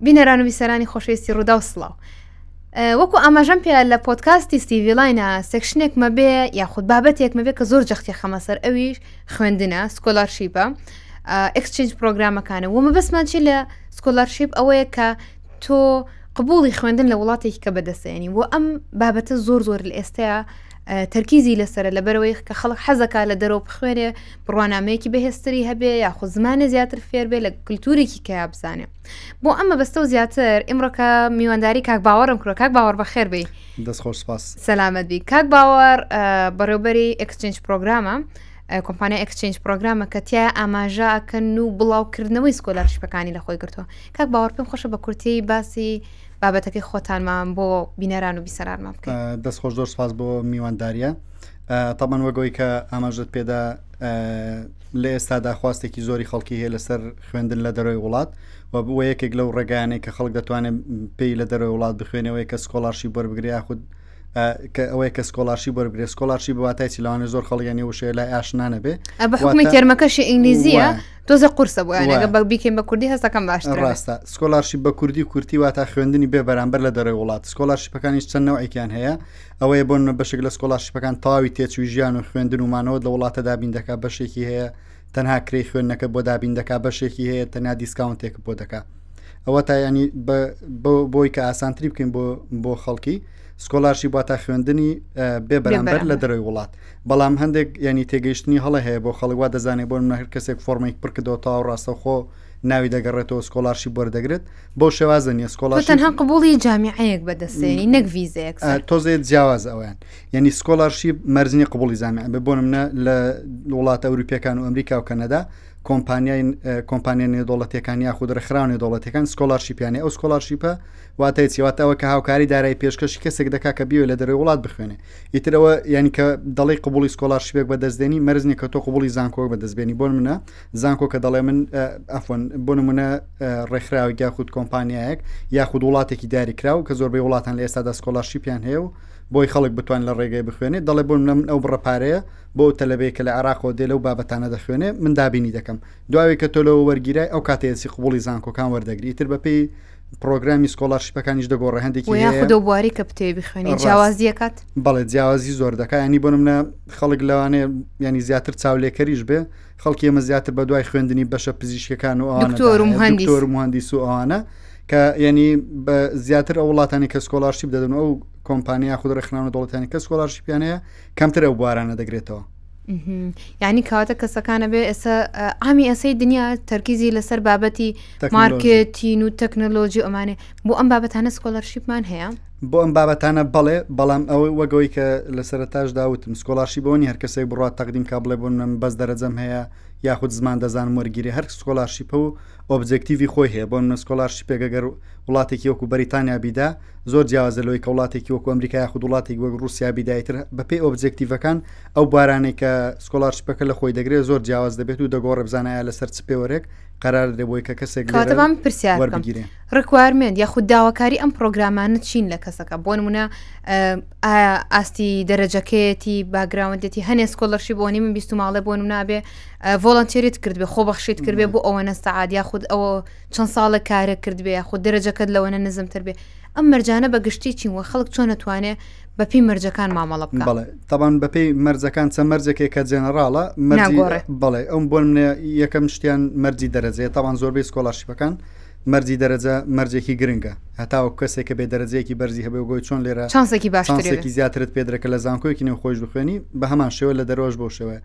بینەران و ویسەرانی خۆشویستی ڕوودا و سڵاو وەکو ئاماژەم پێ لە پۆتکاستی ستیڤلاینە سێکشنێک مەبێ یاخود بابەتێک مەبێت کە زۆر جەختی خەمەسەر ئەویش خوێندنە سکۆلارشیپە ئەکسچنج پرۆگرامەکانە ومە بەسمانچی لە سکۆلارشیپ ئەوەیە کە تۆ قبولی خوێندن لە وڵاتێکی کە بەدەستێنی و ئەم بابەتە زۆر زۆر لە ئێستەیە تەرکیزی لەسرە لە بەرەوەی کە خەڵک حەزەکە لە دەرەوە بخوێنێ بڕوانامەیەکی بەهێستری هەبێ یاخود زمانە زیاتر فێربێ لە کللتورێکی کە بزانێ بۆ ئەمە بەستە و زیاتر ئمڕۆکە میوانداری کاک باوەڕم کرۆ کاک باوەڕ بە خێربی دەستخۆش سپاس سەلامەتبی کاک باوەڕ بەڕێوبەری ئەکسچنج پرۆگرامە. کۆمپانیا ئەکسچنج پرۆگرامە کە تیا ئاماژەکەن و بڵاوکردنەوەی سکۆلار شپەکانی لە خۆی گرتەوە کاک باوە پێم خۆشە بە کورتی باسی بابەتەکەی خۆتانمان بۆ بینەران و بیسەرانمان بکە دەست خۆش دۆر سپاس بۆ میوانداریە تامان وەگۆی کە ئاماژت پێدا لە ئێستادا خواستێکی زۆری خەڵکی هەیە لەسەر خوێندن لە دەرەوەی وڵات و بووە یەکێک لەو ڕێگانەی کە خەڵک دەتوانێت پێی لە دەرەوەی وڵات بخوێنەوەی کە سکۆلارشی بەربگریا خودود کە ئەوەیە کە سکۆلاشی بەرگێ سکۆلاشی بەواتای چیلوانە زۆر خەڵیانی وشەیە لای ئاشنانە بێ ئەبحکمی تێرمەکەشی ئینگلیزیە تۆزە قورسە بۆیانگە بە بیکەین بە کوردی هەستەکەم باش ڕاستە سکۆلاشی بە کوردی کورتی وا تا خوێندنی بێ بەرامبەر لە دەرەوەی وڵات سکۆلاشیپەکانی چەندەوە ئەیکیان هەیە ئەوەیە بۆن بەشێک لە سکۆلاشیپەکان تاوی تێچوی ژیان و خوێندن ومانەوە لە وڵاتە دابیندەکە بەشێکی هەیە تەنها کری خوێندنەکە بۆ دابیندەکە بەشێکی هەیە تەنیا دیسکاونتێک بۆ دەکات. ئەوە تا ینی بۆی کە ئاسانتری بکەین بۆ بۆ خەڵکی سکۆلارشی با تا خوێندنی بێبەرامبەر لە دەروی وڵات بەڵام هەندێک ینی تێگەیشتنی هەڵە هەیە بۆ خەڵکوا دەزانێت بۆ منە هەر کەسێک فۆرمێک پرکردەوە تا ڕاستەخۆ ناوی دەگەڕێتەوە سکۆلارشی بەردەگرێت بۆ شێوازە نیە سکۆلا تەنها قبوڵی جامیعەیەک بەدەستێنی نەکویزێک تۆزێت جیاواز ئەویان یعنی سکۆلارشی مەرزنی قوبڵی زامیان ببوونمە لە وڵاتە ئەوروپیەکان و ئەمریکا و کەنەدا کۆمپانیای کۆمپانیا نێدوڵەتەکانی یاخود رەخراونی دەوڵەتەکان سکۆلارشیپیانی ئەو سکۆلارشیپە واتە چیواتەوە کە هاوکاری دارای پێشکەشی کەسێک دەکا کە بیوێ لە دەرەوەی وڵات بخوێنێ ئیترەوە یعنی کە دەڵی قوبولی سکۆلارشیپێک بەدەستێنی مەرزنی کە تۆ قوبولی زانکۆ بەدەستبێنی بۆن منە زانکۆ کە دەڵێ من ئەفۆن بۆ نمونە ڕێکخراوی یاخود کۆمپانیایەک یاخود وڵاتێکی دیاریکرااو کە زۆربەی وڵاتان لە ئێستادا سکۆلارشیپیان هەیە و بۆی خەڵک بتوان لە ڕێگەی بخوێنێ دەڵێ بۆ من ئەو بڕەپارەیە بۆ تەلەبەیە کە لە عراقۆ دێ لەو بابەتانە دەخوێنێ من دابینی دەکە دەکەم دواوی کە تۆ لەوە وەرگیرای ئەو کاتەیەسی قوڵی زانکۆکان وەردەگری تر بەپی پرۆگرامی سکۆلارشیپەکانیش دەگۆڕە هەندێکی دەبواری کە بتێبی خوێنی جیاوازیەکات بڵێ جیاوازی زۆر دەکە ینی بۆنمە خەڵک لەوانێ ینی زیاتر چاولێکەریش بێ خەڵکی ئمە زیاتر بە دوای خوێندنی بەشە پزیشکەکان و ئەوانهندی سو ئەوانە کە ینی بە زیاتر ئەو وڵاتانی کە سکۆلارشیپ دەدەن ئەو کۆمپانیا خود ڕێکخناوە دەوڵەتانی کە سکۆلارشیپیانەیە کەمتر ئەو بوارانە دەگرێتەوە ینی کەواتە کەسەکانە بێ ئێستا ئامی ئەسەی دنیا تەرکیزی لەسەر بابەتی مارکتین و تەکنەلۆژی ئەمانێ بۆ ئەم بابەتانە سکۆلەرشیپمان هەیە بۆ ئەم بابەتانە بەڵێ بەڵام ئەوەی وەگەوەی کە لە سەرتاش داوتم سکۆلاشی بۆنی هەر کەسێک بڕات تەقدیم کا بڵێ بۆنم بەس دەرەجەم هەیە یاخود زمان دەزان وەرگری هەر سکۆلاشیپە و ئۆبجکتیوی خۆی هەیە بۆ منە سکۆلاشی پێگەگەر وڵاتێکی وەکو بەریتانیا بیدا زۆر جیازەلەوەی کە وڵاتێکی وەکو ئەمریکای خود وڵاتێک وەک رووسیا بیدایتر بە پێی ئۆبجکتیڤەکان ئەو بارانێک کە سکۆلارشپەکە لە خۆی دەگرێت زۆر جیاواز دەبێت و دەگۆڕە بزانایە لەسەر چپێوەرێک قرار دەبووی کە کەسێک کاتەوام پرسیارگیرێن ڕکوارمێن یاخود داواکاری ئەم پرۆگرامانە چین لە کەسەکە بۆ نمونە ئایا ئاستی دەرەجەکەیەتی باگراوندێتی هەنێ سکۆلەرشی بۆ نیم بیست ماڵێ بۆ نابێ ڤۆڵنتێریت کردبێ خۆبەخشیت کردبێ بۆ ئەوەنە سەعاد یاخود ئەوە چەند ساڵە کارە کردبێ یاخود دەرەجەکە مامەڵەکەت لەوەنە نزمتر بێ ئەم مەرجانە بە گشتی چینوە خەڵک چۆن نتوانێ بەپی مەرجەکان مامەڵە بڵێ تاوان بەپی مەرجەکان چە مەرجەکێک کە جێنەراڵە بڵێ ئەم بۆن منێ یەکەم شتیان مەرجی دەرەجێت تاوان زۆربەی سکۆلاشیپەکان مەرجی دەرەجە مەرجێکی گرنگە هەتاو کەسێکە بێ دەرەجەیەکی بەرزی هەبێ گۆی چۆن لێرە چانسێکی باشێکی زیاترت پێدرەکە لە زانکۆیکی نێو خۆش بخوێنی بە هەمان شێوە لە دەرۆژ بۆ شێوە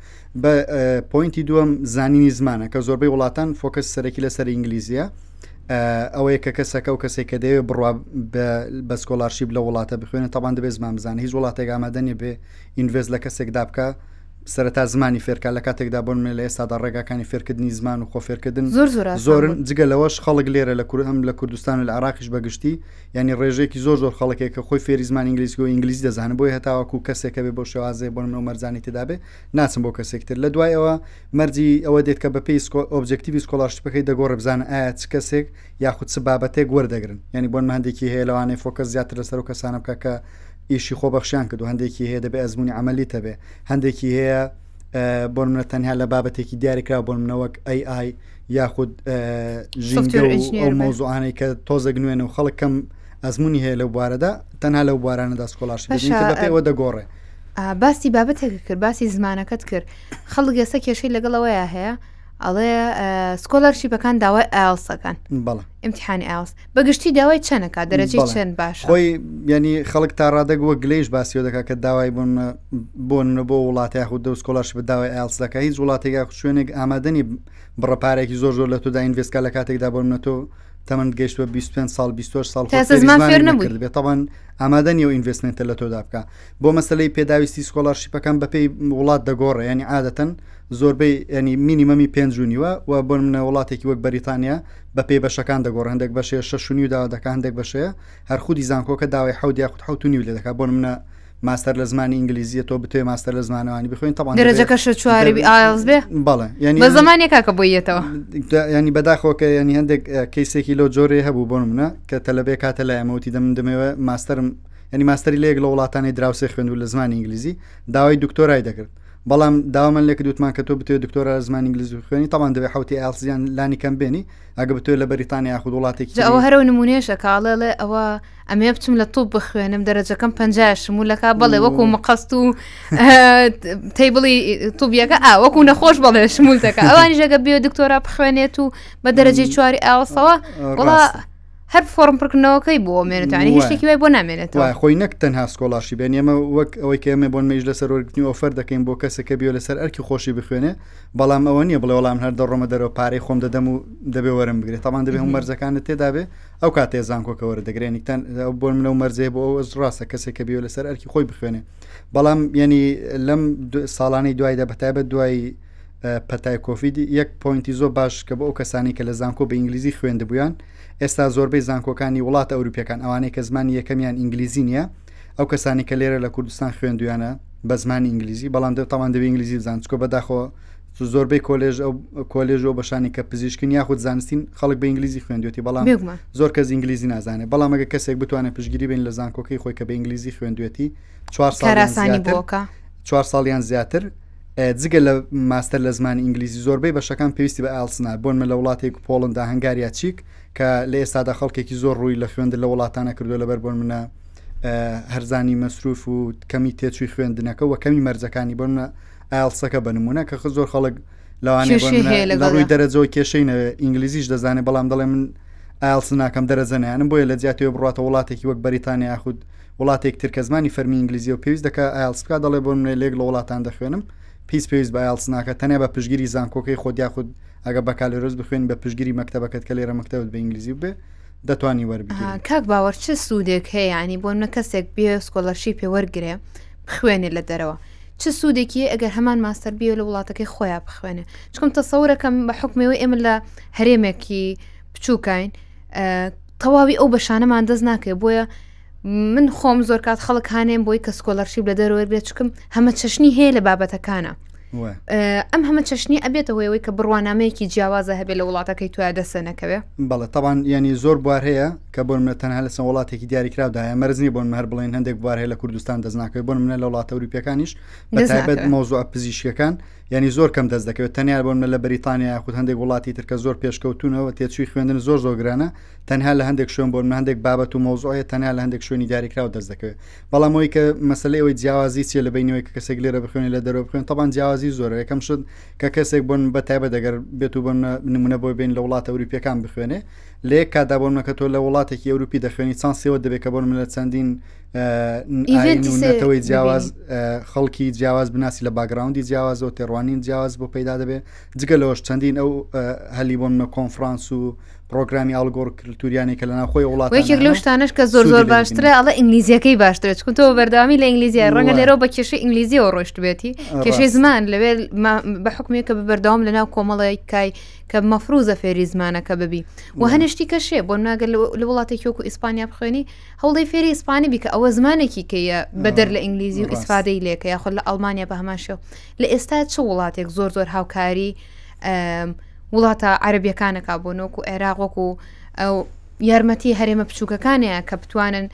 بە پوینتی دووەم زانینی زمانە کە زۆربەی وڵاتان فۆکەس سەرەکی لەسەر ئینگلیزیە ئەوەیە کە کەسەکە و کەسێک کە دەوێت بڕوا بە سکۆلارشیب لە وڵاتە بخوێنە تاوان دەبێت زمان بزانانی هیچ وڵاتێک ئامادەنی بێ ئینڤێز لە کەسێک دابکە سەرەتا زمانی فێرکە لە کاتێکدا بۆن مێ لە ئێستادا ڕێگاکانی فێرکردنی زمان و خۆفێرکردن زۆر زۆر زۆرن جگە لەوەش خەڵک لێرە لە کورد هەم لە کوردستان و لە عراقیش بەگشتی ینی ڕێژێکی زۆر زۆر خەڵکێک کە خۆی فێری زمان ئنگلیسی و ئنگلیس دەزانن بۆی هەتاوەکو کەسێکە بێ بۆ شێوازێ بۆن و مەرزانی تدابێ ناچم بۆ کەسێکتر لە دوایەوە مەرجی ئەوە دێت کە بە پێی ئۆبجکتیوی سکۆلاشتپەکەی دەگۆڕە بزانن ئایا چ کەسێک یاخود سبابەتێک وەردەگرن ینی بۆن هەندێکی هەیە لەوانێ فۆکەس زیاتر لەسەر و کەسانە بکە کە ئیشی خۆبەخشیان کرد و هەندێکی هەیە دەبێ ئەزمموی عملی تەبێ هەندێکی هەیە بۆ منە تەنها لە بابەتێکی دیارێکرا بۆ منەوەک ئەی ئای یاخود ئەو مۆزوعانەی کە تۆزەگنوێن و خەڵک کەم ئەزمموی هەیە لەو بوارەدا تەنها لەو بوارانە دەستکۆلاشەوە دەگۆڕێ باسی بابەتێک کرد باسی زمانەکەت کرد خەڵک ئێستا کێشەی لەگەڵەوەیە هەیە ئەڵێ سکۆلەرشیپەکان داوای ئاڵسەکان ئیمتحانی ئاوس بەگشتی داوای چەنەکە دەرەجی چەند باش خۆی ینی خەڵک تا ڕادەگووە گلەیش باسیۆ دەکا کە داوای بوون بۆن بۆ وڵاتی یاخود دە سکۆلاش بە داوای ئاڵس دەکە هیچ وڵاتێکا خوشوێنێک ئامادەنی بڕەپارێکی زۆر زۆر لە تودا ئینڤستکە لە کاتێکدا بۆ منە تۆ تەمەند گەشتوە 25 سال 20 سال بێت تاوان ئامادەنی و ئینڤستمنتە لە تۆدا بکە بۆ مەسلەی پێداویستی سکۆلارشیپەکان بەپی وڵات دەگۆڕ ینی عادەتەن زۆربەی ینی مینیمەمی پێنجونیوە و بۆن منە وڵاتێکی وەک بەریتانیا بە پێی بەشەکان دەگۆڕ هەندێک بەشێ شەشنی و داوا دەکە هەندێک بەشەیە هەرخودی زانکۆکە داوای حود یاخود حوتنی لێ دەکات بۆن منە ماستەر لە زمانی ئینگلیزیە تۆ بتێ ماستەر لە زمانەوانی بخوێن تاوان دەرەجەکە ش چواری ئاز بێ بەڵێ ینی بە زمانێکا کە بۆیەتەوە ینی بەداخۆکە ینی هەندێک کەیسێکی لۆ جۆرێ هەبوو بۆ منە کە تەلەبێ کاتە لایەمەوتی دەم دەمەوە ماستەرم ینی ماستری لەیەک لە وڵاتانی دراوسێ خوێنند و لە زمانی ئینگلیزی داوای دکتۆرای دەکرد بەڵام داوامان لێک دوتمان کە تۆ بتێ دکتۆرە زمانی ئنگلیزی خوێنی تاوان دەبێ حوتی ان لانی کەم بێنی ئەگە بتۆ لە بەریتانیا یاخود وڵاتێکی ئەوە هەرو نمونێشە کاڵە لێ ئەوە ئەمێ بچم لە تۆ بخوێنم دەرەجەکەم كم بنجاش لەکە بڵێ وەکو مقەست و تیبڵی توبیەکە ئا وكو نخوش بڵێ شمولتك ئەوانی ژەگە بێ دکتۆرا بخوێنێت و بە دەرەجی چواری ئاوسەوە وڵە هەر فۆرم پرکنەوەکەی بۆ مێنێتانی هشتێکی وای بۆ نامێنێتەوە خۆی نەک تەنها سکۆلاشی بێن ئێمە وەک ئەوەی کە ئەمە بۆن مەژ لەسەر وەرگنی ئۆفەر دەکەین بۆ کەسەکە بیێ لەسەر ئەرکی خۆشی بخوێنێ بەڵام ئەوە نیە بڵێ وەڵام هەر دەڕۆمە دەرەوە پارەی خۆم دەدەم و دەبێ وەرم بگرێت تامان دەبێ هەم مەرزەکانت تێدابێ ئەو کاتێ زانکۆکە وەردەگرێنیتان بۆن منە و مەرزێ بۆ ئەو ڕاستە کەسێکە بیێ لەسەر ئەرکی خۆی بخوێنێ بەڵام ینی لەم ساڵانەی دوایدا بەتابەت دوایی پەتای کۆفیدی یەک پوینتی زۆ باش کە بۆ ئەو کەسانی کە لە زانکۆ بە ئینگلیزی خوێندبوویان ئێستا زۆربەی زانکۆکانی وڵاتە ئەوروپیەکان ئەوانەی کە زمانی یەکەمیان ئینگلیزی نییە ئەو کەسانی کە لێرە لە کوردستان خوێندویانە بە زمانی ئینگلیزی بەڵام دە تاوان دەبی ئینگلیزی زانچکۆ بەداخۆ زۆربەی کۆلێژ ئەو کۆلێژ و بەشانی کە پزیشکن یاخود زانستین خەڵک بە ئینگلیزی خوێندوێتی بەڵام زۆر کەس ئینگلیزی نازانێت بەڵام ئەگە کەسێک بتوانێت پشگیری بین لە زانکۆکەی خۆی کە بە ئینگلیزی خوێندوێتی 4 ساڵ چوار ساڵیان زیاتر جگە لە ماستەر لە زمان ئینگلیزی زۆربەی بەشەکان پێویستی بە ئالسنا بۆن مە لە وڵاتێک پۆڵندا هەنگاریا چیک کە لە ئێستادا خەڵکێکی زۆر ڕووی لە خوێندن لە وڵاتانە کردو لەبەر بۆن منە هەرزانی مەسروف و کەمی تێچوی خوێندنەکە و کەمی مەرزەکانی بۆ منە ئالسەکە بنمونە کە خ زۆر خەڵک لەوانێ ڕووی دەرەجەوە کێشەی ئینگلیزیش دەزانێت بەڵام دەڵێ من ئالس ناکەم دەرەزەنیانم بۆیە لە زیاتەوە بڕاتە وڵاتێکی وەک بەریتانیا یاخود وڵاتێک ترکە زمانی فەرمی ئینگلیزی و پێویست دەکە ئالسکا دەڵێ بۆ منێ لێک لە وڵاتان دەخوێنم. پیس پێویست بە یاڵس ناکە تەنیا بە پشگیری زانکۆکەی خۆدیا خودود ئەگە بەکالۆرز بخوێن بە پشگیری مەکتتەبەکەت کە لێرە مەکتتەبت بە ئینگلیزی بێ دەتوانی وەربگیر کاک باوەڕ چه سوودێک هەیەانی بۆ منە کەسێک بێ سکۆلەرشی پێ وەرگێ بخوێنێ لە دەرەوە. چه سوودێکی ئەگەر هەمان ماستەر بیە لە وڵاتەکەی خۆیان بخوێنێ چکم تەسەورەکەم بە حکمەوەی ئێمە لە هەرێمێکی بچووکین تەواوی ئەو بەشانەمان دەست ناکێ بۆیە من خۆم زۆر کات خەڵک هاانێن بۆی کە سکۆلەرشیب لە دەرەوەی بێچکم هەمە چەشنی هەیە لە بابەتەکانە ئەم هەمە چەشنی ئەبێتەوەیەوەی کە بڕوانامەیەکی جیاوازە هەبێت لە وڵاتەکەی توە دەسەنەکەوێ بەڵێ تاوان ینی زۆر بوار هەیە کە بۆن منە تەنها لەسن وڵاتێکی دیاریکراوداە مەرزنی بۆن هەر بڵێن هەندێک بوار هەیە لە کوردستان دەستناکەی بۆن منە لە وڵاتە وروپیەکانیش بەتابێت مۆزوع پزیشکەکان ینی زۆر کەم دەست دەکەوێت تەنیا بۆنمە لە بریتانیا یاخود هەندێک وڵاتی ترکە زۆر پێشکەوتونەوە تێچوی خوێندن زۆر زۆگرانە تەنها لە هەندێک شوێن بۆن هەندێک بابەت و مۆزۆیە تەنیا لە هەندێک شوێنی دیاریکراوە دەست دەکەوێت بەڵامەوەی کە مەسلەی ئەوی جیاوازی چیە لە بینەوەی کە کەسێک لێرە بخوێنی لە دەرەوە بخوێن تاوان جیاوازی زۆر یەکەم شت کە کەسێک بۆن بە تایبە دەگەر بێت و بن نمونە بۆی بین لە وڵاتە ئەوروپیەکان بخوێنێ لێ کادابوونەکە تۆ لە وڵاتێکی ئەوروپی دەخوێنی چند سێوە دەبێت کە بۆن لە چەندین نەتەوەی جیاواز خەڵکی جیاواز بناسی لە باگراوندی جیاوازەوە تێڕ کاروانین جیاواز بۆ پەیدا دەبێت جگە لەەوەش چەندین ئەو هەلی بۆ منە کۆنفرانس و پرۆگرامی ئالگۆڕکرتوریانی کە لە ناخۆی وڵات وەکێک لەو شتانش کە زۆر زۆر باشترە ئەڵە ئینگلیزیەکەی باشترە چکتەوە بەردامی لە ئینگلیزیە ڕەنگە لەرەوە بە کێشەی ئینگلیزیەوە ڕۆشت بێتی کێشەی زمان لەوێ بە حکومێککە بەرداوام لەناو کۆمەڵی کای کە مەفروزە فێری زمانەکە ببی و هەنشتی کەشێ بۆ ناگەر لە وڵاتێکی وەکو ئیسپانیا بخوێنی هەوڵی فێری ئیسپانی بیکە ئەوە زمانێکی کەیە بەدەر لە ئینگلیزی و ئیسفادەی لێکە یاخۆ لە ئەڵمانیا بە هەماشەو لە ئێستا چ وڵاتێک زۆر زۆر هاوکاری وڵاتە عربیەکانەکە بۆ نۆکو عێراغۆک و یارمەتی هەرێمە بچووکەکانەیە کە بتوانن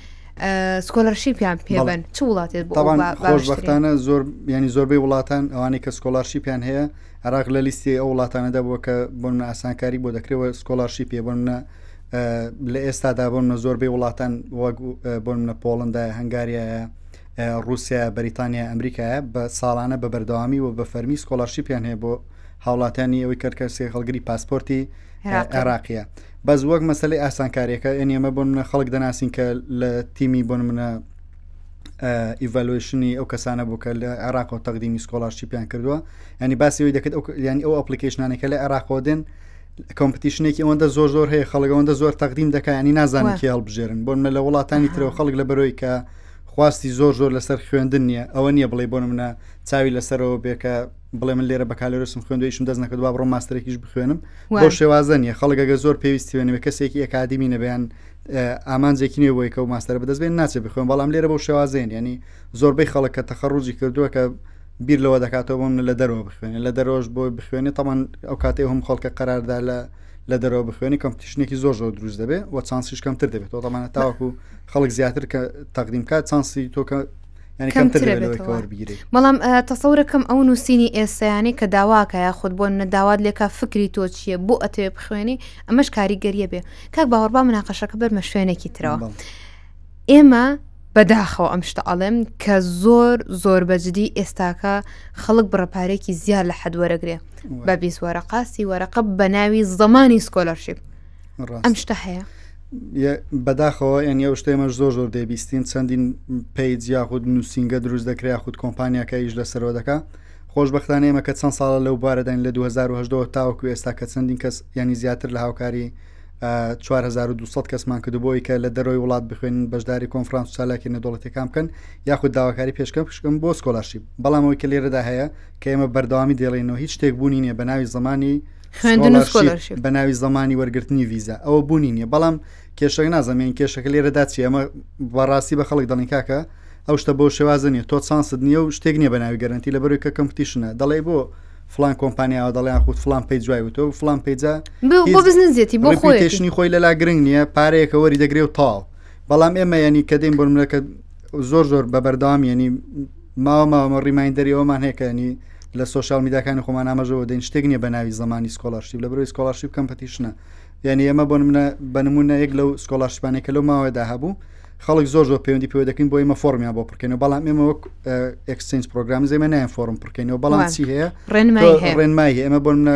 سکۆلەرشیپیان پێبن چ وڵاتێت خۆشبختانە زۆر ینی زۆربەی وڵاتان ئەوانەی کە سکۆلارشیپیان هەیە عراق لە لیستی ئەو وڵاتانەدا بووە کە بۆنە ئاسانکاری بۆ دەکرێەوە سکۆلارشی پێبنە لە ئێستادا بۆنە زۆربەی وڵاتان بۆنە پۆڵندا هەنگاریایە رووسیا بەریتانیا ئەمریکایە بە ساڵانە بە بەردەوامی و بە فەرمی سکۆلارشیپیان هەیە بۆ هاوڵاتانی ئەوەی کەرکەسی خەڵگری پاسپۆرتی عێراقیە بەز وەک مەسلی ئاسانکاریەکە ئەنیێمە بۆن منە خەڵک دەناسین کە لە تیمی بۆن منە ئیڤالوشنی ئەو کەسانە بووکە لە عراق و تەقدیمی سکۆلاشی پیان کردووە ینی باسیەوەی دەکرد ینی ئەو ئەپلیکیشنانەکە لە عراقۆدن کۆمپتیشنێکی ئەوەندە زۆر زۆر هەیە خەڵگەەوەندە زۆر تەقدیم دەکایانی نازانانی کیال بژێرن بۆن لە وڵاتانی ترەوە خەڵک لە بەرۆی کە خواستی زۆر زۆر لەسەر خوێندن نیە ئەوە نییە بڵێ بۆن منە چاوی لەسەرەوە بێکە بڵێ من لێرە بەکارلێرسم خوێندویشم دەست نەکە دووا بڕۆ ماسترێکیش بخوێنم بۆ شێوازە نیە خەڵگەگە زۆر پێویستی وێنێ کەسێکی ئەکادیمی نەبیان ئامانجێکی نیە بۆی کە و ماستەر بەدەستبێن ناچێ بخوێن بەڵام لێرە بەو شێوازێن ینی زۆربەی خەڵک کە تەخەڕوجی کردووە کە بیر لەوە دەکاتەوە بۆم لە دەرەوە بخوێنێن لە دەرۆژ بۆی بخوێنێ تەمان ئەو کاتێ هەم خەڵکە قەراردا لە لە دەرەوە بخوێنی کەمپتیشنێکی زۆر زۆر دروست دەبێت و چانسیش کەمتر دەبێت تۆ تەمانە تاوەکو خەڵک زیاتر کە تەقدیمکات چانسی تۆکە بەڵام تەسەورەکەم ئەو نووسینی ئێسیانی کە داواکەە خودت بۆ نەداوات لێکا فکری تۆ چییە بۆ ئەتوێ بخوێنی ئەمەش کاریگەریە بێ کاک باوەڕبا مناقەشەکە بەرمە شوێنێکی ترەوە ئێمە بەداخەوە ئەم شتە ئەڵێم کە زۆر زۆر بەجددی ئێستاکە خەڵک بڕەپارێکی زیاد لە حد وەرەگرێ بە بیست وەرەقاسی وەرەقە بە ناوی زمانی سکۆلەرشیب ئەم شتە هەیە بەداخەوە ئەنی ئەو شتێمەش زۆر زۆر دەبیستین چەندین پیج یاخود نووسنگە دروست دەکریا خودود کۆمپانیاکە ئیش لەسەرەوە دەکە خۆشببختان ئێمەکە چەند ساڵە لەو بارەدەین لە 2010 تاوەکو ئێستا کە چەندین کەس ینی زیاتر لە هاوکاری 4200 کەسمان کردبووی کە لە دەرەوەی وڵات بخوێن بەشداری کۆنفرانس چالاکی نەدوڵەتەکان بکەن یاخود داواکاری پێشکە پشکم بۆ سکۆلاشی بەڵامەوەی کە لێرەدا هەیە کە ئێمە بەردەوامی دێڵێنەوە هیچ شتێک بوونی نیە بە ناوی زمانی خوێندن بە ناوی زمانی وەرگرتنی ویزە ئەوە بوونی نیە بەڵام کێشەکە نازەمێن کێشەکە لێرەدا چی ئەمە بەڕاستی بە خەڵک دەڵین کاکە ئەو شتە بۆ شێوازە نیە تۆ چانسد نییە و شتێک نیە بە ناوی گەرنتی لە بەرەوەکە کەمپتیشنە دەڵێ بۆ فلان کۆمپانیاەوە دەڵیان خودود فلان پێی جوایوتەوە و فلان پێجا بزنزیێتی بۆ خۆشنی خۆی لەلا گرنگ نییە پارەیەکە وەری دەگرێ و تاڵ بەڵام ئێمە ینی کە دێن بۆمەکە زۆر زۆر بەبەردام ینی ماوە ماوەمە ڕیماین دەریەوەمان هەیەکەنی لە سوۆشال میداکانی خۆمان ئاماژەوە دەین شتێک نیە بە ناوی زمانی سکۆلاشتی لە بروی سکۆلاشی کەم پەتیشنە یعنی ئێمە بۆ منە بنممونە یەک لەو سکۆلاشپانێک کە لەو ماوەدا هەبوو خەڵک زۆر زۆر پەیوەندی پێوە دەکەین بۆ ئمە فۆمیان بۆ پرکەینەوە بەڵام ئێمە وەک ئەکسسینس پرۆگرام زێمە نایەن فۆرم پرکەینەوە بەڵام چی هەیە ڕێنمای ئێمە بۆ منە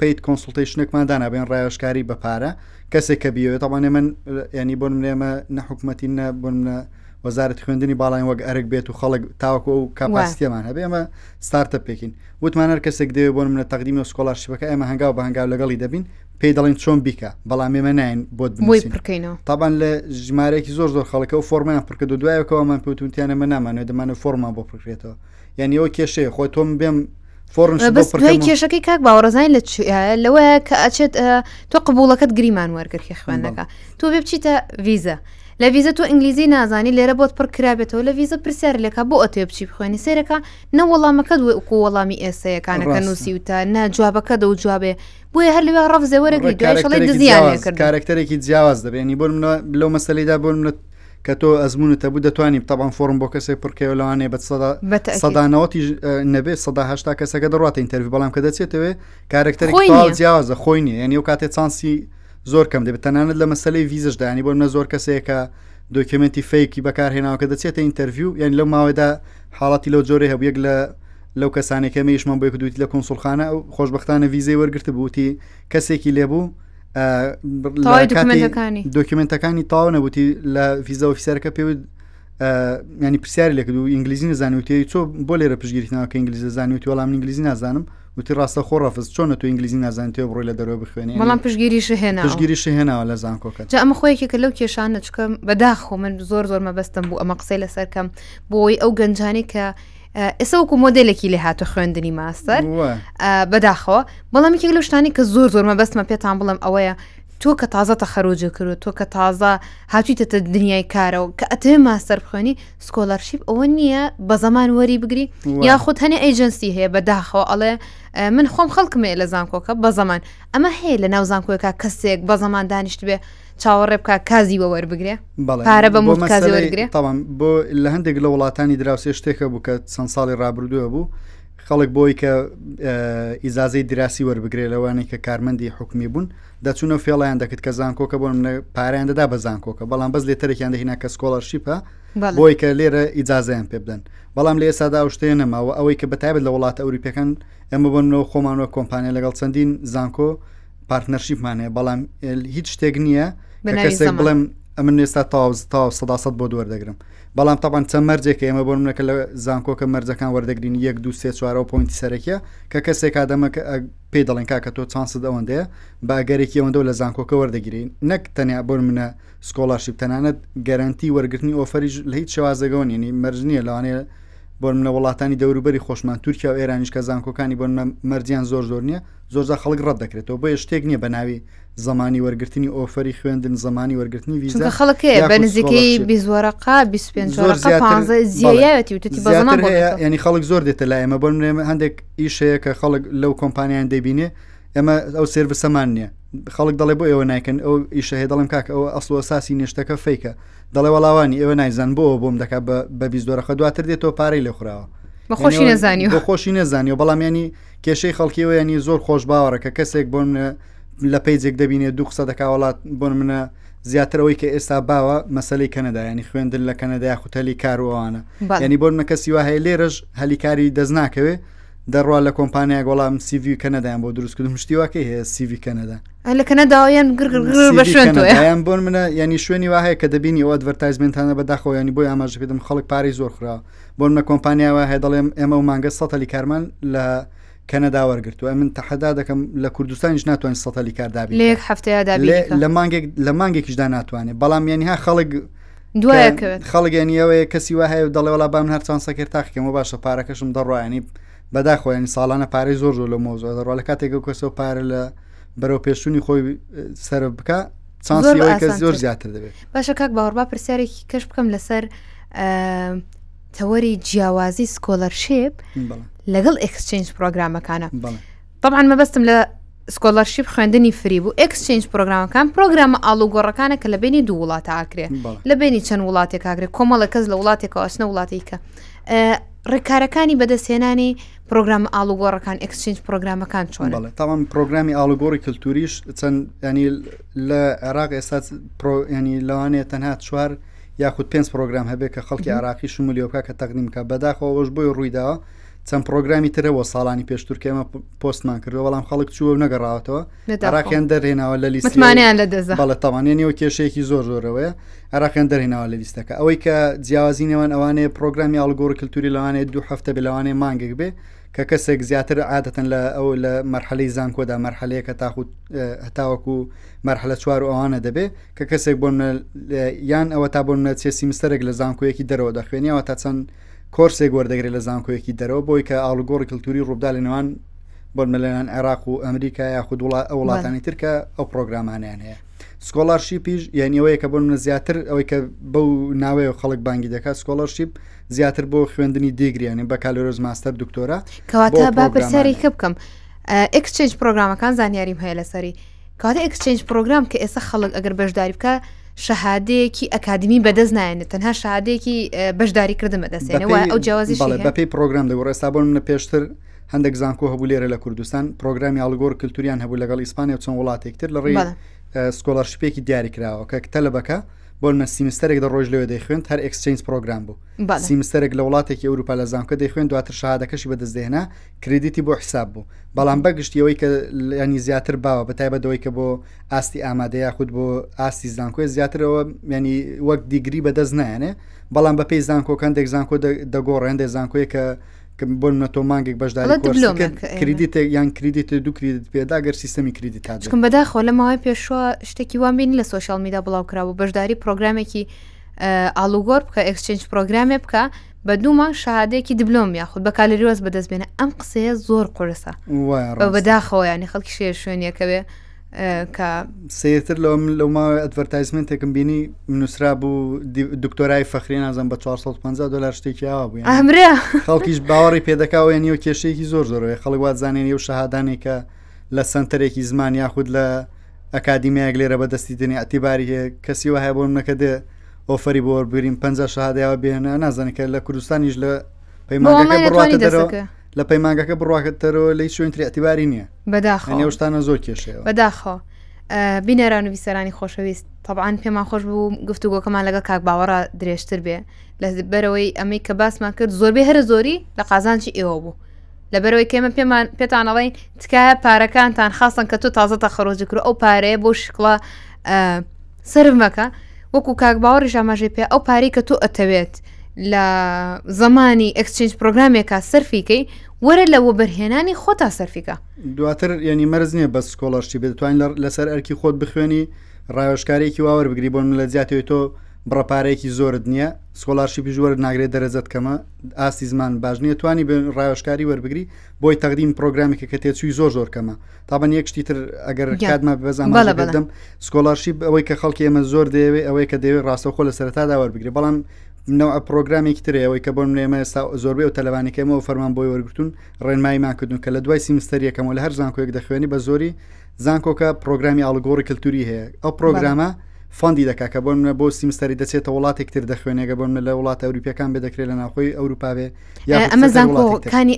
پیت کۆنسلتیشنێکمان دانابێن ڕایشکاری بە پارە کەسێک کە بیەوێت تاوانێ من ینی بۆ منێمە نەحکوومەتی نە بۆ منە وەزارت خوێندنی باڵین وەک ئەرگ بێت و خەڵک تاوەکو و کاپاسیەمان هەبێ ئەمە ستارتە پێکین وتمان هەر کەسێک دەوێت بۆن منە تەقدیمی و سکۆلارشیەکە ئەمە هەنگاو بە هەنگاو لەگەڵی دەبین پێی دەڵین چۆن بیکە بەڵام ئێمە ناین بۆت بکەینەوە تابان لە ژمارەیەکی زۆر زۆر خەڵەکە و فۆرمیان پرکرد و دوایەکەەوەمان پێوتونتیانە من نامانێت دەمانە فۆرمان بۆ پرکرێتەوە یعنی ئەوە کێشەیە خۆی تۆم بێم بەستوی کێشەکەی کاک باوەڕزانین لە لەوەیە کە ئەچێت تۆ قبولەکەت گریمان وەرگرکی خوێندەکە تۆ بێ بچیتە ویزە لە ویزە تو ئینگلیزی نازانی لێرە بۆت پڕکرابێتەوە لە ویزە پرسیار لەکە بۆ ئەتێ بچی بخوێنی سێرەکە نە وەڵامەکە دوێ وکو وەڵامی ئێسەیەکانەکە نووسیوتە ناجوابەکە دە و جوابێ بۆیە هەر لەوێ ڕفزێ وەرەگری دوێشڵی دزیان کرد کارکتەرێکی جیاواز دەبێنی بۆ منە لەو مەسەلیدا بۆ منە کە تۆ ئەزمونت تەبوو دەتوانانی تەبان فۆرم بۆ کەسێک پڕکەوە لەوانێ بە سەدانەوەتی نەبێ سەداهشتا کەسەکە دەڕاتە ئینتەوی بەڵام کە دەچێتەوە کارکتەر جیاوازە خۆی نیە یعنی ئەو کاتێ چانسی زۆر کەم دەبێت تەنانەت لە مەسلەی ویزشدانی بۆ منە زۆر کەسەیەکە دۆکیمنتی فەیکی بەکارهێناوکە دەچێتە ئینتەویو یان لەو ماوەدا حاڵەتی لەو جۆرە هەبیەک لە لەو کەسانێکەمەیشمان بۆی دوتی لە کنسڵخانە ئەو خۆشببختانە ویزەی وەرگرت بووتی کەسێکی لێبوو دۆکیمنتەکانی تاو نەبووتی لە ویزە ئۆفیسەرەکە پێوت ینی پرسیاری لە کردو ئینگلیزی نزانوتی چۆ بۆ لێرە پشگیریتنەوە کە ئینگلیزی زانوتی وەڵام ئینگلیزی نازانم وتی ڕاستە خۆ ڕفز چۆن تۆ ئینگلیزی نازانتێ بڕۆی لە دەرەوە بخوێنی بەڵام پشگیریش هێنا پشگیریش هێناوە لە زانکۆکە ئەمە خۆیەکی کە لەو کێشانە چکەم بەداخۆ من زۆر زۆر مەبەستم بوو ئەمە قسەی لەسەرکەم بۆی ئەو گەنجانی کە ئێستا وەکو مۆدلێکی لێ هاتە خوێندنی ماستەر بەداخەوە بەڵامی کێک لەو شتانی کە زۆر زۆر مەبەستمە پێتان بڵم ئەوەیە تۆ کە تازە تەخەرۆجە کردو تۆ کە تازە هاتوویتە دنیای کارەوە کە ئەتێ ماستەر بخوێنی سکۆلەرشیب ئەوە نییە بە زەمان وەری بگری یاخود هەنێ ئەیجنسی هەیە بەداخەوە ئەڵێ من خۆم خەڵکمێ لە زانکۆکە بە زەمان ئەمە هەیە لە ناو زانکۆیەکە کەسێک بە زەمان دانیشت بێ چاوەڕێ بکە کازی وە وەربگرێ پارە بە مۆ کازی وەرگێ تاوان بۆ لە هەندێک لە وڵاتانی دراوسێ شتێکە بوو کە چەند ساڵی ڕابردووە بوو. خەڵک بۆی کە ئیزازەی دراسی وەربگرێ لەوانی کە کارمەندی حکمی بوون دەچونە فێڵیان دەکرد کە زانکۆکە بۆ پاریان دەدا بە زانکۆکە بەڵام بەس لێتەرێکیان دەهینا کە سکۆلەرشیپە بۆی کە لێرە ئیجاازیان پێ بدەن بەڵام لە ئێستادا شتەیە نەماوە ئەوەی کە بەتابێت لە وڵاتە ئەوروپیەکان ئەمە بۆنەوە خۆمانوە کۆمپانیا لەگەڵ چەندین زانکۆ پارتنەرشیپمانەیە بەڵام هیچ شتێک نییە بڵێم ئەمن ئێستا تاوز تا سەداسەد بۆ دووەردەگرم بەڵام تاپان چەند مەرجێکە ئێمە بۆ منەکە لە زانکۆکە مەرجەکان وەردەگرین یەک دو سێ چوارە و پوینتی سەرەکیە کە کەسێک کادەمە پێ دەڵێن کاکە تۆ چانسد ئەوەندەیە باگەرێکی ئەوەندە لە زانکۆکە وەردەگرین نەک تەنیا بۆ منە سکۆلاشیب تەنانەت گەرانتی وەرگرتنی ئۆفەریش لە هیچ شێوازەگەون ینی مەرجنیە لەوانەیە بۆ منە وڵاتانی دەوروبەری خۆشمان تورکیا و ئێرانیش کە زانکۆکانی بۆ مەرجیان زۆر زۆر نییە زۆرجا خەڵک ڕەت دەکرێتەوە بۆیە شتێک نییە بە ناوی زمانی وەرگرتنی ئۆفەری خوێندن زمانی وەرگرتنی ویزا خەڵکەیە بە نزیکەی بیزوەرەقا 25 زیایەتی وتی ینی خەڵک زۆر دێتە لای ئەمە بۆ منێمە هەندێک ئیشەیە کە خەڵک لەو کۆمپانیان دەبینێ ئەمە ئەو سێربسەمان نییە خەڵک دەڵێ بۆ ئێوە نایکەن ئەو ئیشە هێ دەڵم کاکە ئەو ئەسڵ ساسی نیشتەکە فیکە دەڵێ وەڵاوانی ئێوە نایزان بۆ بۆم دەکات بە بیزۆرەخە دواتر دێتەوە پارەی لە خوراوە بەخۆشی نەزانانی خۆشی نەزانانی و بەڵامیانی کێشەی خەڵکیەوە ینی زۆر خۆش باوەڕەکە کەسێک بۆ منە لە پیجێک دەبینێت دوو قسە دەکا وڵات بۆن منە زیاترەوەی کە ئێستا باوە مەسلەی کەنەدایانی خوێندن لە کەنەدای خوتەلی کاروانە ینی بۆن مەکەسی وا هەیە لێرەش هەلیکاری دەستناکەوێت دەڕوا لە کۆمپانیا گوڵام سیوی کەنەدایان بۆ دروستکردم شتیواکە هەیە سیوی کەنەدا لە کەنەداوایان گرگیان بۆن منە ینی شوێنی وهەیە کە دەبینی ئەوە دڤەرتایزمنتانە بەداخۆیانی بۆی ئاماژکردم خەڵک پاری زۆر خراوە بۆن منە کۆمپانیاوە هەیە دەڵێم ئێمە و مانگە سەتەلی کارمان لە کەنەدا وەرگرتووە من تەحدا دەکەم لە کوردستانیش ناتوانین سەتەلی کاردابی لێک هەفتەیەدا لە مانگێک لە مانگێکیشدا ناتوانێت بەڵام ینی ها خەڵک دوایکەوێت خەڵگەنیەوەی کەسی وهەیە دەڵێ وڵا بام هەرچان سەکرد تاکەم و باشە پارەکەشم دەڕایانی بەداخۆیان ساڵانە پارەی زۆر زۆر لە مۆزۆ دەڕوا لە کاتێکگە کەسەوە پارە لە بەرەو پێشوونی خۆی سەر بکە چانسەوەی کە زۆر زیاتر دەبێت باشە کاک باوەڕبا پرسیارێکی کەش بکەم لەسەر تەوەری جیاوازی سکۆلەرشێب لەگەڵ ئەکسچنج پرۆگرامەکانە طبعاان مەبەستم لە سکۆلەرشیب خوێندنی فری بوو ئەکسچنج پرۆگرامەکان پرۆگرامە ئالوگۆڕەکانە کە لە بینی دوو وڵاتە ئاکرێ لە بینی چەند وڵاتێک ئاگرێ کۆمەڵە کەس لە وڵاتێکەوە ئەسنە وڵاتێکە ڕێکارەکانی بەدەستێنانی پرۆگرام ئالوگۆڕەکان ئەکسچنج پرۆگرامەکان چۆن تاوام پرۆگرامی ئالوگۆری کللتوریش چەند ینی لە عێراق ئێستا ینی لەوانێت تەنها چوار یاخود پێنج پرۆگرام هەبێت کە خەڵکی عراقی شمولیۆکە کە تەقنیمکە بەداخەوەش بۆی ڕوویداوە چەند پرۆگرامی ترەوە ساڵانی پێشتر کەمە پۆستمان کردو بەڵام خەڵک چوە و نەگەڕاتەوە عراقیان دەرهێناوە لە لیسمانیان لە دەز بەڵە تەوانێنەوە کێشەیەکی زۆر زۆرەوەە عراقیان دەرهێناوە لە لیستەکە ئەوەی کە جیاوازینەوەن ئەوانەیە پرۆگرامی ئالگۆر کللتوری لەوانێت دوو هەفتە بە لەوانێ مانگێک بێ کە کەسێک زیاتر عادەتەن لە ئەو لە مەرحەلەی زانکۆدا مەرحەلەیە کە تاخود هەتاوەکو مەرحلە چوار و ئەوانە دەبێ کە کەسێک بۆ یان ئەوە تا بۆ نەچێسی مستەرێک لە زانکۆیەکی دەرەوە دەخوێنیەوە تا چەند کۆرسێک وەردەگرێت لە زانکۆیەکی دەرەوە بۆی کە ئاڵگۆڕی کللتوری ڕوودا لە نێوان بۆن مەلەیان عێراق و ئەمریکا یاخود وڵات ئەو وڵاتانی ترکە ئەو پرۆگرامانیان هەیە سکۆلارشیپیش یانیەوەی کە بۆ منە زیاتر ئەوەی کە بەو ناوەیە خەڵک بانگی دەکات سکۆلەرشیپ زیاتر بۆ خوێندنی دیگریانی بە کالۆرۆز ماستەر دکتۆرە کەواتە با پرسیاری کە بکەم ئەکسچنج پرۆگرامەکان زانیاریم هەیە لەسەری کاتە ئەکسچنج پرۆگرام کە ئێستا خەڵک ئەگەر بەشداری بکە شەهادەیەکی ئەکادمی بەدەست نایێنێت تەنها شادێکی بەشداریکردن بەدەستێنەوە ئەو جیازی بەپی پرۆگرام دەوەڕێ سابن منە پێشتر هەندێک زانکۆ هەبوو لێرە لە کوردستان پرۆگرامی ئالگۆر کللتوریان هەبوو لەگەڵ ئیسپانیا چۆن وڵاتێکتر لە ڕێ سکۆلەرشپێکی دیاری کراوە کە تەلبەکە بۆ منە سیمستەرێک دە ڕۆژ لەوێ دەیخوێن هەر ئەکسچنج پرۆگرام بوو سیمستەرێک لە وڵاتێکی ئەوروپا لە زانکە دەیخوێن دواتر شادەکەشی بەدەستدەێنا کردیتی بۆ حساب بوو بەڵام بەگشتیەوەی کە ینی زیاتر باوە بەتایبەتەوەی کە بۆ ئاستی ئامادەیا خودود بۆ ئاستی زانکۆی زیاترەوە ینی وەک دیگری بەدەست نایەنێ بەڵام بەپی زانکۆ کەندێک زانکۆ دەگۆڕێندێک زانکۆی کە بۆ منە تۆمانگێک بەشداری کردیتێک یان کردیت دوو کردیت پێدا گەر سیستمی کردیتکم بەداخۆ لە ماوەی پێشوە شتێکی وان بینی لە سوۆشال میدا بڵاوکرا و بەشداری پرۆگرامێکی ئالوگۆر بکە ئەکسچنج پرۆگرامێ بکە بە دوومان شادێکی دبلۆم یاخود بە کالریۆز بەدەستبێنە ئەم قسەیە زۆر قرسە بەداخەوە ینی خەڵکی شێ شوێنیەکەوێ کە سێتر لە لەو ماوە ئەدڤەرتایزمنتێکم بینی نووسرا بوو دکتۆرای فەخری نازم بە 450 دلار شتێکی ئاوا بوو ئەمرێ خەڵکیش باوەڕی پێدەکاوە نیە و کێشەیەکی زۆر زۆرەوەی خەڵک وازانێنی و شەهادانێکە لە سنتەرێکی زمان یاخود لە ئەکادیمایەک لێرە بەدەستی دنی ئەتیباری کەسی وهەیە بۆم نەکەدێ ئۆفەری بۆ بریم 50 شادەوە بێنە نازانەکە لە کوردستانیش لە پەیمانەکە بڕاتە دەرەوە لە پەیمانگەکە بڕواکەتەرەوە لی شوێنتری ئەتیباری نییە بەداخەشتانە زۆر کێشەوە بەداخۆ بینەران و ویسەرانی خۆشەویست طبعاان پێمان خۆش بوو گفتوگۆکەمان لەگە کاک باوەڕە درێژتر بێ لە بەرەوەی ئەمەی کە باسمان کرد زۆربەی هەرە زۆری لە قازانچی ئێوە بوو. لەبەرەوەی کێمە پێمان پێتانەڵی تکایە پارەکانتان خاستن کە تۆ تازەتە خەرۆجکرو ئەو پارەیە بۆ شکڵە سرمەکە وەکو کاک باوەڕی ژاماژێ پێ ئەو پارەی کە تۆ ئەتەوێت لە زمانی ئەکسچنج پرۆگرامێکە سەرفیکەی وەرە لەوە بەرهێنانی خۆتا سەرفیکە دواتر ینی مەرز نییە بەس کۆڵاشتی بتوانین لەسەر ئەرکی خۆت بخوێنی ڕایۆشکارێکی واوەربگری بۆن لە زیاتەوە تۆ بڕپارێکی زۆرت نییە سکۆلاشی بژوەر ناگرێت دەرەزت کەمە ئاستی زمان باش نیە توانی بن ڕایۆشکاری وەربگری بۆی تەقدیم پرۆگرامێکە کە تێچووی زۆر زۆر کەمە تابان یەکشتی تر ئەگەر کاتمە بەزان بەدەم سکۆلاشی ئەوەی کە خەڵکی ئێمە زۆر دەیەوێت ئەوەی کە دەوێت ڕاستەخۆ لە سەرتادا وەربگری بەڵام منەوە پرۆگرامێک ترێ ئەوەی کە بۆ منێمە سا زۆربەی و تەلەوانەکەمەوە فەرمان بۆی وەرگتون ڕێنمای ماکردون کە لە دوای سیمستەر یەکەمەوە لە هەر زانکۆیەک دەخوێنی بە زۆری زانکۆکە پرۆگرامی ئالگۆڕی کللتوری هەیە ئەو پرۆگرامە فەندی دەکا کە بۆ منە بۆ سیمستەری دەچێتە وڵاتێک تر دەخوێنێگە بۆ منە لە وڵات ئەوروپیەکان بێدەکرێت لە ناخۆی ئەوروپاوێ یا ئەمە زانکۆکانی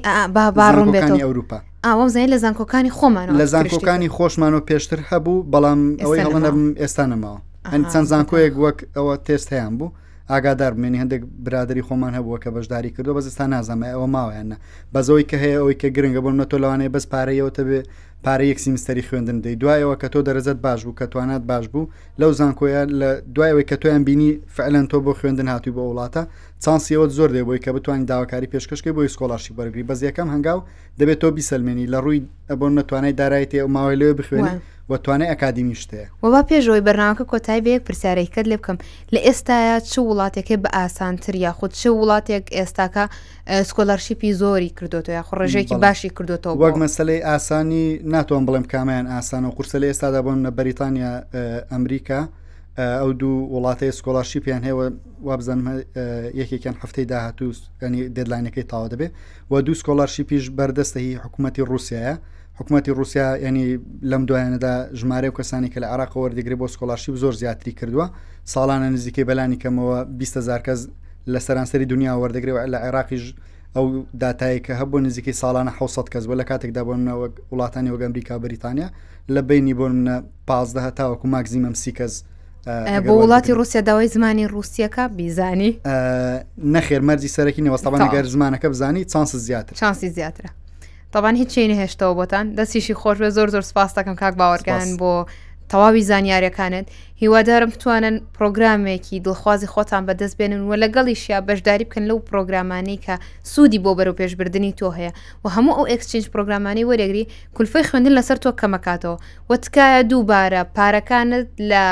باڕۆم بێتەوە ئەوروپا. ئاوەم زای لە زانکۆکانی خۆمان لە زانکۆکانی خۆشمانەوە پێشتر هەبوو بەڵام ئەوەی هەڵەنە ئێستانەماوە هەند چەند زانکۆیەک وەک ئەوە تێست هەیان بوو ئاگادار منێن هەندێک برادری خۆمان هەبووە کە بەشداری کردو بەزستا نازانمە ئەوە ماوەیانە بەزەوەی کە هەیە ئەوی کە گرنگە بۆ نەتۆ لەوانەیە بەس پارەیەوە تەبێ پارە یەک سیمستری خوێندن دەی دوایەوە کە تۆ دەرەزت باش بوو کە توانات باش بوو لەو زانکۆیە لە دوایەوەی کە تۆیان بینی فعلەن تۆ بۆ خوێندن هاتووی بە وڵاتە چانسیەوە زۆر دێ بۆی کە بتوانین داواکاری پێشکەشکی بۆی سکۆلاشی بەرگری بەزیەکەم هەنگاو دەبێت تۆ بیسەلمێنی لە ڕووی ئەبن نتوانای دارایێت ئەو ماوەی لێ بخوێنی وە توانای ئەکادمی شتەیە وەوا پێشەوەی بەرناوکە کۆتای بەیەک پرسیارێکت لێ بکەم لە ئێستاە چ وڵاتێکی بە ئاسانتر یاخود چ وڵاتێک ئێستاکە سکۆلارشیپی زۆری کردوەوە یا خڕژێکی باشی کردوەوە وەک مەسلەی ئاسانی ناتوان بڵێم کامیان ئاسانە و قورسە لە ئێستادا بۆن لە بەریتانیا ئەمریکا ئەو دوو وڵاتەیە سکۆلارشیپیان هێوە وابزان یەکێکیان هەفتەی داهاتوس ینی ددلاینەکەی تاوا دەبێت و دوو سکۆلارشی پیش بەردەستەی حکوومەتتی رووسایە حکوومەتتی رووسیا ینی لەم دوایەنەدا ژمارە و کەسانی کە لە عراق وەردەگرێت بۆ سکۆلارشیب زۆر زیاتری کردووە ساڵانە نزیکەی بەلانی کەمەوە 20 هزار کەس لە سەرانسەری دنیا وەردەگرێت لە عێراقیش ئەو داتایی کە هەبوو نزیکەی ساڵانە 600 کەس بە لە کاتێکدا بۆنەوە وڵاتانی وەگە ئەمریکا بریتانیا لە بینی بۆن پازدە هەتاوەکو ماکزیمەم سی کەس بۆ وڵاتی رووسیا داوای زمانی رووسیەکە بیزانی نەخێر مەرجی سەرەکی نێوەستابان گەر زمانەکە بزانی چانس زیاتر چانسی زیاترە. طبعاان هیچ چینی هێشتەوە بۆتان دەستیشی خۆش بە زۆر زۆر سپاس دەکەم کاک باوەرگان بۆ تەواوی زانیاریەکانت هیوادارم بتوانن پرۆگرامێکی دڵخوازی خۆتان بەدەست بێنن و لەگەڵیشیا بەشداری بکەن لەو پرۆگرامانەی کە سوودی بۆ بەرەو پێشبردننی تۆ هەیە و هەموو ئەو ئەکسچنج پرۆگرامانی وەرەگری کولفەی خوێندن لەسەر تۆ کەمەکاتەوە و تکایە دووبارە پارەکانت لە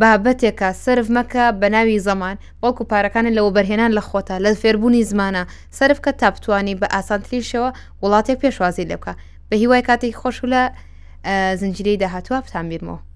بابەتێکە سرف مەکە بە ناوی زەمان وەکو پارەکانت لەوە بەرهێنان لە خۆتا لە فێربوونی زمانە سرفکە تا بتانی بە ئاسانتریشەوە وڵاتێک پێشوازی لێ بکە بە هیوای کاتێک خۆش و لە زنجیرەی داهاتوە بتان بیرمەوە